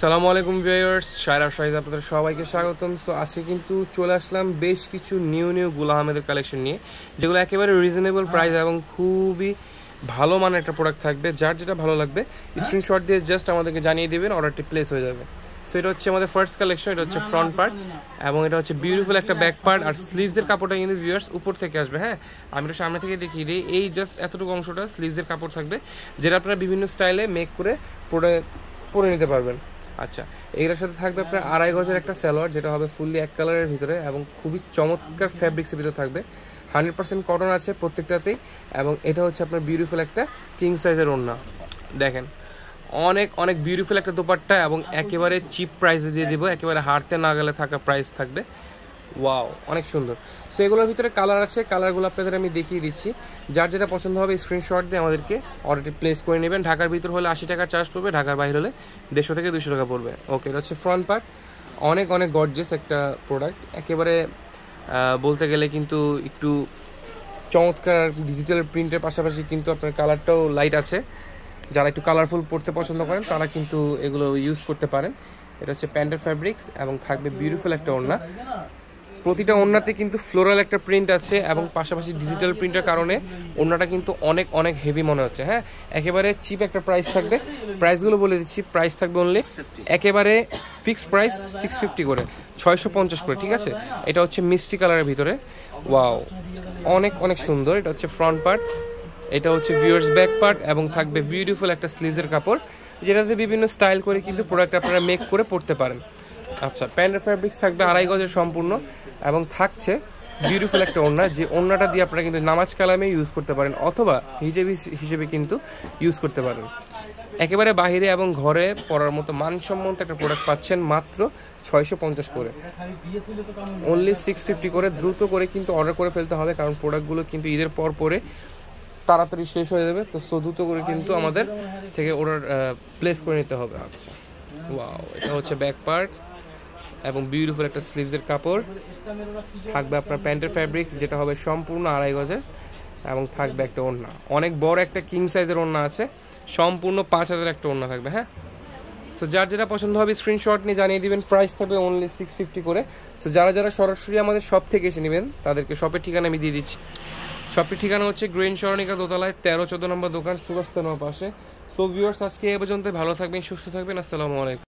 সালামু আলাইকুম ভিউয়ার্স সায়রা সাহিদ আপনাদের সবাইকে স্বাগতম সো আজকে কিন্তু চলে আসলাম বেশ কিছু নিউ নিউ গুলা আহমেদের কালেকশন নিয়ে যেগুলো একেবারে রিজনেবল প্রাইস এবং খুবই ভালো মানের একটা প্রোডাক্ট থাকবে যার যেটা ভালো লাগবে স্ক্রিনশট দিয়ে জাস্ট আমাদেরকে জানিয়ে দেবেন অর্ডারটি প্লেস হয়ে যাবে সো এটা হচ্ছে আমাদের ফার্স্ট কালেকশন এটা হচ্ছে ফ্রন্ট পার্ট এবং এটা হচ্ছে বিউটিফুল একটা ব্যাক পার্ট আর স্লিভসের কাপড়টা কিন্তু ভিউয়ার্স উপর থেকে আসবে হ্যাঁ আমি এটা সামনে থেকে দেখিয়ে দিই এই জাস্ট এতটুকু অংশটা স্লিভসের কাপড় থাকবে যেটা আপনারা বিভিন্ন স্টাইলে মেক করে পরে পরে নিতে পারবেন আচ্ছা এগুলোর সাথে থাকবে আপনার আড়াই গজের একটা স্যালোয়ার যেটা হবে ফুললি এক কালারের ভিতরে এবং খুবই চমৎকার ফ্যাব্রিক্সের ভিতরে থাকবে হান্ড্রেড পার্সেন্ট কটন আছে প্রত্যেকটাতেই এবং এটা হচ্ছে আপনার বিউটিফুল একটা কিং সাইজের ওড়না দেখেন অনেক অনেক বিউটিফুল একটা দোপাট্টা এবং একেবারে চিপ প্রাইসে দিয়ে দিব একেবারে হারতে না গেলে থাকা প্রাইস থাকবে ওয়াও অনেক সুন্দর সো এগুলোর ভিতরে কালার আছে কালারগুলো আপনাদের আমি দেখিয়ে দিচ্ছি যার যেটা পছন্দ হবে স্ক্রিনশট দিয়ে আমাদেরকে অর্ডারটি প্লেস করে নেবেন ঢাকার ভিতর হলে আশি টাকা চার্জ পড়বে ঢাকার বাইরে হলে দেড়শো থেকে দুশো টাকা পড়বে ওকে এটা হচ্ছে ফ্রন্ট পার্ট অনেক অনেক গর্জেস একটা প্রোডাক্ট একেবারে বলতে গেলে কিন্তু একটু চমৎকার ডিজিটাল প্রিন্টের পাশাপাশি কিন্তু আপনার কালারটাও লাইট আছে যারা একটু কালারফুল পড়তে পছন্দ আচ্ছা। করেন তারা কিন্তু এগুলো ইউজ করতে পারেন এটা হচ্ছে প্যান্টের ফ্যাব্রিক্স এবং থাকবে বিউটিফুল একটা ওড়না প্রতিটা ওনাতে কিন্তু ফ্লোরাল একটা প্রিন্ট আছে এবং পাশাপাশি ডিজিটাল প্রিন্টের কারণে ওনাটা কিন্তু অনেক অনেক হেভি মনে হচ্ছে হ্যাঁ একেবারে চিপ একটা প্রাইস থাকবে প্রাইসগুলো বলে দিচ্ছি প্রাইস থাকবে অনলি একেবারে ফিক্সড প্রাইস সিক্স ফিফটি করে ছয়শো পঞ্চাশ করে ঠিক আছে এটা হচ্ছে মিষ্টি কালারের ভিতরে ওয়াও অনেক অনেক সুন্দর এটা হচ্ছে ফ্রন্ট পার্ট এটা হচ্ছে ভিউয়ার্স ব্যাক পার্ট এবং থাকবে বিউটিফুল একটা স্লিভসের কাপড় যেটাতে বিভিন্ন স্টাইল করে কিন্তু প্রোডাক্ট আপনারা মেক করে পড়তে পারেন আচ্ছা প্যান্টের ফ্যাব্রিক্স থাকবে আড়াই গজের সম্পূর্ণ এবং থাকছে বিউটিফুল একটা ওড়না যে ওড়নাটা দিয়ে আপনারা কিন্তু নামাজ কালামে ইউজ করতে পারেন অথবা হিজেবি হিসেবে কিন্তু ইউজ করতে পারেন একেবারে বাহিরে এবং ঘরে পড়ার মতো মানসম্মত একটা প্রোডাক্ট পাচ্ছেন মাত্র ছয়শো পঞ্চাশ করে অনলি সিক্স ফিফটি করে দ্রুত করে কিন্তু অর্ডার করে ফেলতে হবে কারণ প্রোডাক্টগুলো কিন্তু ঈদের পর পরে তাড়াতাড়ি শেষ হয়ে যাবে তো সো দ্রুত করে কিন্তু আমাদের থেকে অর্ডার প্লেস করে নিতে হবে আচ্ছা ওয়াও এটা হচ্ছে ব্যাক পার্ট এবং বিউটিফুল একটা স্লিভসের কাপড় থাকবে আপনার প্যান্টের ফ্যাব্রিক যেটা হবে সম্পূর্ণ আড়াই গজের এবং থাকবে একটা ওড়না অনেক বড় একটা কিং সাইজের ওড়না আছে সম্পূর্ণ পাঁচ হাজার একটা ওড়না থাকবে হ্যাঁ সো যার যেটা পছন্দ হবে স্ক্রিনশট নিয়ে জানিয়ে দেবেন প্রাইস থাকবে অনলি সিক্স ফিফটি করে সো যারা যারা সরাসরি আমাদের শপ থেকে এসে নেবেন তাদেরকে শপের ঠিকানা আমি দিয়ে দিচ্ছি শপের ঠিকানা হচ্ছে গ্রেন সরণিকা দোতলায় তেরো চোদ্দ নম্বর দোকান সুবাস্তানোর পাশে সো ভিউয়ার্স আজকে এ পর্যন্ত ভালো থাকবেন সুস্থ থাকবেন আসসালামু আলাইকুম